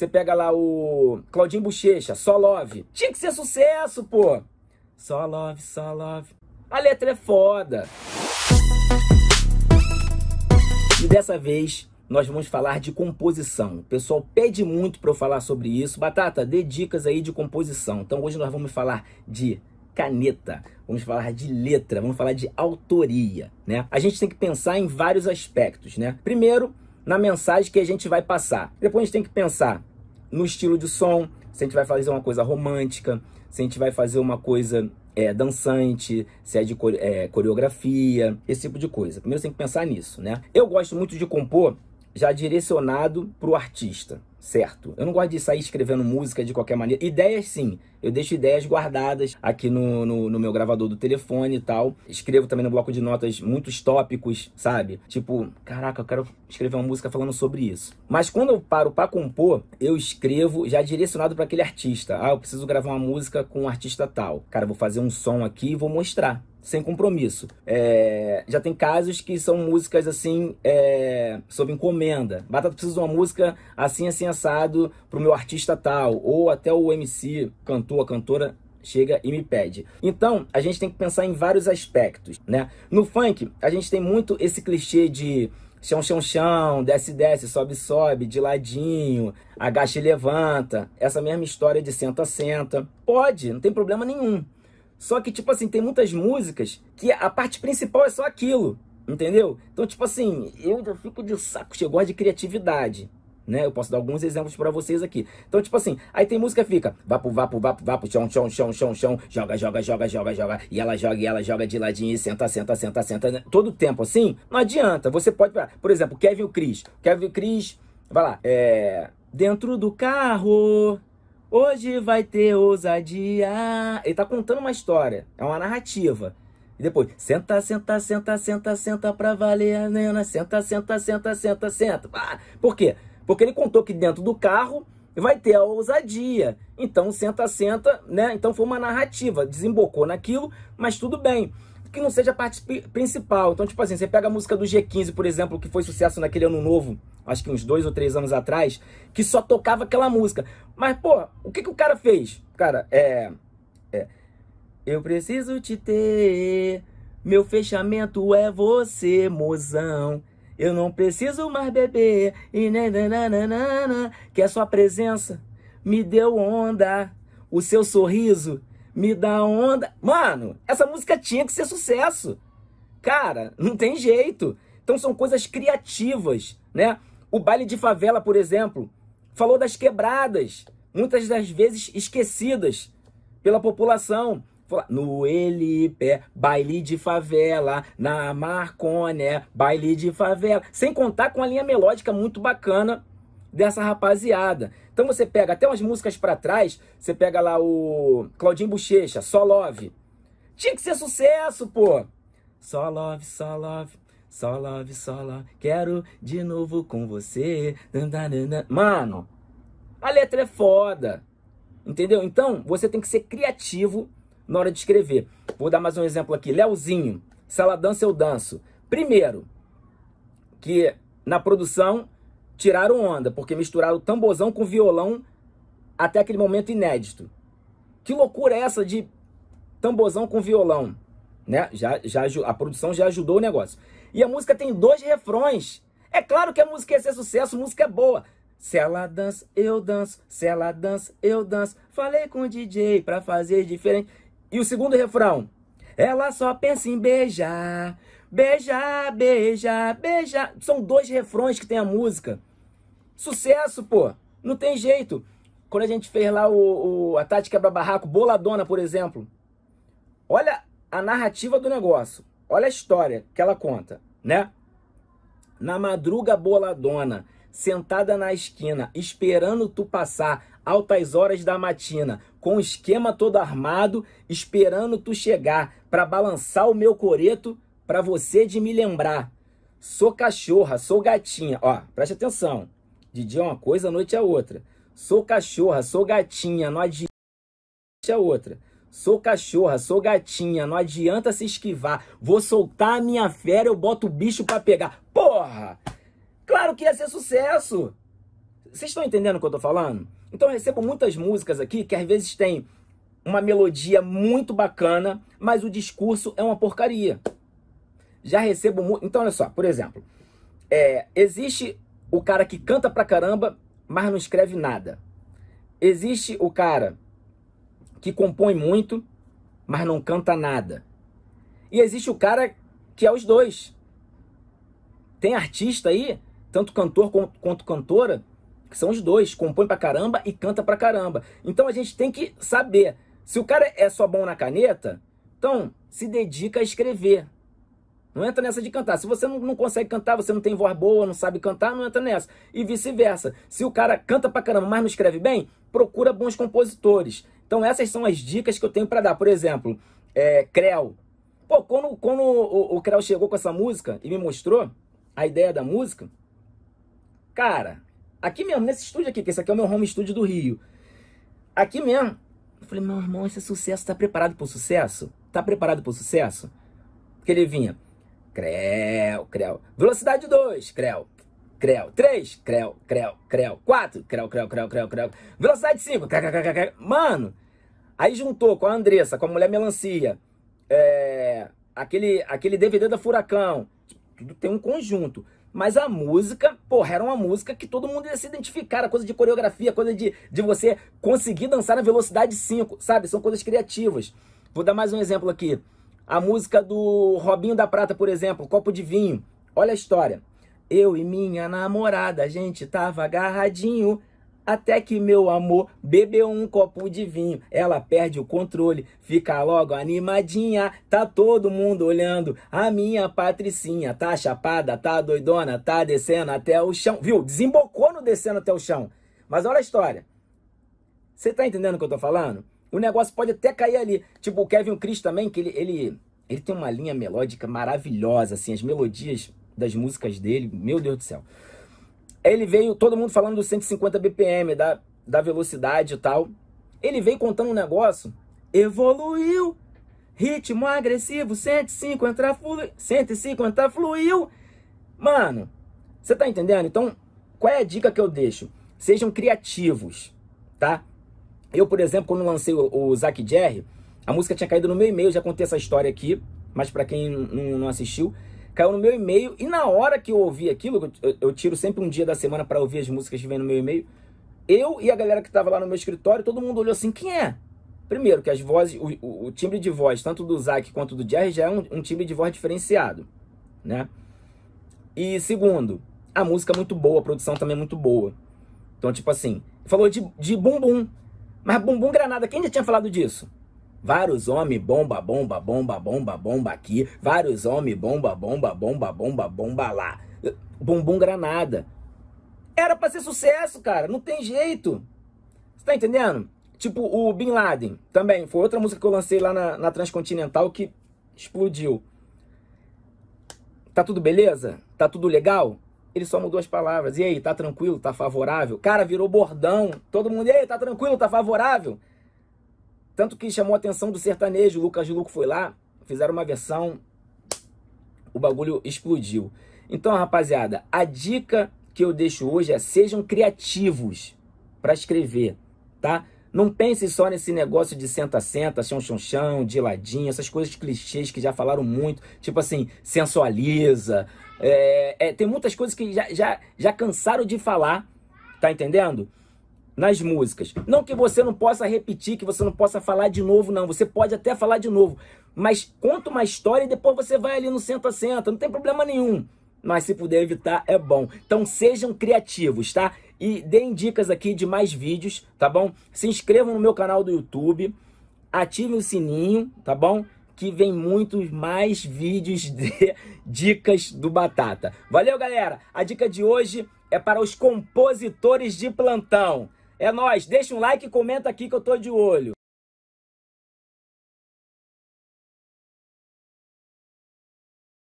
Você pega lá o Claudinho Bochecha, só love. Tinha que ser sucesso, pô. Só love, só love. A letra é foda. E dessa vez nós vamos falar de composição. O pessoal pede muito para eu falar sobre isso. Batata, dê dicas aí de composição. Então hoje nós vamos falar de caneta, vamos falar de letra, vamos falar de autoria, né? A gente tem que pensar em vários aspectos, né? Primeiro, na mensagem que a gente vai passar. Depois a gente tem que pensar no estilo de som, se a gente vai fazer uma coisa romântica, se a gente vai fazer uma coisa é, dançante, se é de é, coreografia, esse tipo de coisa. Primeiro você tem que pensar nisso, né? Eu gosto muito de compor já direcionado para o artista, certo? Eu não gosto de sair escrevendo música de qualquer maneira. Ideias, sim. Eu deixo ideias guardadas aqui no, no, no, meu gravador do telefone e tal. Escrevo também no bloco de notas muitos tópicos, sabe? Tipo, caraca, eu quero escrever uma música falando sobre isso. Mas quando eu paro para compor, eu escrevo já direcionado para aquele artista. Ah, eu preciso gravar uma música com um artista tal. Cara, vou fazer um som aqui e vou mostrar sem compromisso. É, já tem casos que são músicas assim, é, sob encomenda. Batata precisa de uma música assim, assim, assado pro meu artista tal, ou até o MC, cantor, cantora, chega e me pede. Então, a gente tem que pensar em vários aspectos, né? No funk, a gente tem muito esse clichê de chão, chão, chão, desce, desce, sobe, sobe, de ladinho, agacha e levanta. Essa mesma história de senta, senta. Pode, não tem problema nenhum. Só que, tipo assim, tem muitas músicas que a parte principal é só aquilo, entendeu? Então, tipo assim, eu já fico de saco, chegou de criatividade. Né? Eu posso dar alguns exemplos para vocês aqui. Então, tipo assim, aí tem música fica vapo, vapo, vapo, vapo, chão, chão, chão, chão, chão, joga, joga, joga, joga, joga, e ela joga, e ela joga de ladinho, e senta, senta, senta, senta, né? todo tempo assim, não adianta. Você pode, por exemplo, Kevin o Cris. Kevin o Cris, vai lá, é. Dentro do carro, Hoje vai ter ousadia. Ele tá contando uma história, é uma narrativa. E depois, senta, senta, senta, senta, senta pra valer, nena. Senta, senta, senta, senta, senta. Ah, por quê? Porque ele contou que dentro do carro vai ter a ousadia. Então, senta, senta, né? Então foi uma narrativa. Desembocou naquilo, mas tudo bem que não seja a parte principal. Então, tipo assim, você pega a música do G15, por exemplo, que foi sucesso naquele ano novo, acho que uns dois ou três anos atrás, que só tocava aquela música. Mas, pô, o que, que o cara fez? Cara, é. é eu preciso te ter. Meu fechamento é você, mozão. Eu não preciso mais beber. E nananana, né, né, né, que é a sua presença me deu onda. O seu sorriso me dá onda. Mano, essa música tinha que ser sucesso. Cara, não tem jeito. Então são coisas criativas, né? O baile de favela, por exemplo, falou das quebradas, muitas das vezes esquecidas pela população. No Elipé, baile de favela, na Marconé, baile de favela. Sem contar com a linha melódica muito bacana dessa rapaziada. Então você pega até umas músicas para trás, você pega lá o Claudinho Bochecha, Só Love. Tinha que ser sucesso, pô! Só Love, Só Love, Só Love, Só Love, quero de novo com você. Mano, a letra é foda, entendeu? Então você tem que ser criativo na hora de escrever. Vou dar mais um exemplo aqui. Leozinho, se ela dança, eu danço. Primeiro, que na produção tiraram onda, porque misturaram tambozão com violão até aquele momento inédito. Que loucura é essa de tambozão com violão? Né? Já, já, a produção já ajudou o negócio. E a música tem dois refrões. É claro que a música ia ser sucesso, música é boa. Se ela dança, eu danço. Se ela dança, eu danço. Falei com o DJ pra fazer diferente. E o segundo refrão. Ela só pensa em beijar, beijar, beijar, beijar. São dois refrões que tem a música. Sucesso, pô! Não tem jeito. Quando a gente fez lá o, o a tática para barraco Boladona, por exemplo. Olha a narrativa do negócio. Olha a história que ela conta, né? Na madruga boladona, sentada na esquina, esperando tu passar, altas horas da matina, com o esquema todo armado, esperando tu chegar, para balançar o meu coreto, para você de me lembrar. Sou cachorra, sou gatinha. Ó, preste atenção. De dia é uma coisa, à noite é outra. Sou cachorra, sou gatinha, não adianta é outra. Sou cachorra, sou gatinha, não adianta se esquivar. Vou soltar a minha fera, eu boto o bicho para pegar. Porra! Claro que ia ser sucesso. Vocês estão entendendo o que eu tô falando? Então eu recebo muitas músicas aqui que às vezes tem uma melodia muito bacana, mas o discurso é uma porcaria. Já recebo muito. Então, olha só, por exemplo, é, existe o cara que canta pra caramba, mas não escreve nada. Existe o cara que compõe muito, mas não canta nada. E existe o cara que é os dois. Tem artista aí, tanto cantor quanto, cantora, que são os dois, compõe pra caramba e canta pra caramba. Então a gente tem que saber, se o cara é só bom na caneta, então se dedica a escrever, não entra nessa de cantar. Se você não, não, consegue cantar, você não tem voz boa, não sabe cantar, não entra nessa. E vice-versa. Se o cara canta pra caramba, mas não escreve bem, procura bons compositores. Então essas são as dicas que eu tenho para dar. Por exemplo, é, Creu. Pô, quando, quando o, o Creu chegou com essa música e me mostrou a ideia da música, cara, aqui mesmo, nesse estúdio aqui, que esse aqui é o meu home studio do Rio. Aqui mesmo, eu falei, meu irmão, esse sucesso, tá preparado pro sucesso? Tá preparado pro sucesso? Porque ele vinha creu, creu. Velocidade 2, creu, creu. 3, creu, creu, creu. 4, creu, creu, creu, creu, creu. Velocidade 5, creu, creu, creu, creu. Mano, aí juntou com a Andressa, com a Mulher Melancia, é, aquele, aquele DVD da Furacão. Tudo tem um conjunto. Mas a música, porra, era uma música que todo mundo ia se identificar. Era coisa de coreografia, coisa de, de você conseguir dançar na velocidade 5, sabe? São coisas criativas. Vou dar mais um exemplo aqui. A música do Robinho da Prata, por exemplo, Copo de Vinho. Olha a história. Eu e minha namorada, a gente tava agarradinho, até que meu amor bebeu um copo de vinho. Ela perde o controle, fica logo animadinha. Tá todo mundo olhando. A minha patricinha tá chapada, tá doidona, tá descendo até o chão. Viu? Desembocou no descendo até o chão. Mas olha a história. Você tá entendendo o que eu tô falando? o negócio pode até cair ali. Tipo, o Kevin Chris também, que ele, ele, ele tem uma linha melódica maravilhosa, assim, as melodias das músicas dele, meu Deus do céu. Ele veio, todo mundo falando dos 150 BPM, da, da velocidade e tal. Ele veio contando um negócio, evoluiu, ritmo agressivo, 150 flu 150 fluiu. Mano, você tá entendendo? Então, qual é a dica que eu deixo? Sejam criativos, tá? Eu, por exemplo, quando lancei o, o Zack Jerry, a música tinha caído no meu e-mail, já contei essa história aqui, mas para quem não, assistiu, caiu no meu e-mail e na hora que eu ouvi aquilo, eu, eu tiro sempre um dia da semana para ouvir as músicas que vem no meu e-mail, eu e a galera que estava lá no meu escritório, todo mundo olhou assim, quem é? Primeiro, que as vozes, o, o, o timbre de voz, tanto do Zack quanto do Jerry, já é um, um, timbre de voz diferenciado, né? E segundo, a música é muito boa, a produção também é muito boa. Então, tipo assim, falou de, de bumbum. Mas bumbum granada, quem já tinha falado disso? Vários homens, bomba, bomba, bomba, bomba, bomba aqui. Vários homens, bomba, bomba, bomba, bomba, bomba lá. Bumbum granada. Era pra ser sucesso, cara. Não tem jeito. Você tá entendendo? Tipo, o Bin Laden também. Foi outra música que eu lancei lá na, na Transcontinental que explodiu. Tá tudo beleza? Tá tudo legal? Ele só mudou as palavras. E aí, tá tranquilo? Tá favorável? Cara, virou bordão. Todo mundo, e aí, tá tranquilo? Tá favorável? Tanto que chamou a atenção do sertanejo. O Lucas Luco foi lá, fizeram uma versão, o bagulho explodiu. Então, rapaziada, a dica que eu deixo hoje é sejam criativos para escrever, tá? Não pense só nesse negócio de senta-senta, chão-chão-chão, de ladinho, essas coisas clichês que já falaram muito, tipo assim, sensualiza. É, é, tem muitas coisas que já, já, já cansaram de falar, tá entendendo? Nas músicas. Não que você não possa repetir, que você não possa falar de novo, não. Você pode até falar de novo. Mas conta uma história e depois você vai ali no senta-senta, não tem problema nenhum. Mas se puder evitar, é bom. Então sejam criativos, tá? e deem dicas aqui de mais vídeos, tá bom? Se inscrevam no meu canal do YouTube, ativem o sininho, tá bom? Que vem muitos mais vídeos de dicas do Batata. Valeu, galera! A dica de hoje é para os compositores de plantão. É nós. Deixa um like e comenta aqui que eu tô de olho.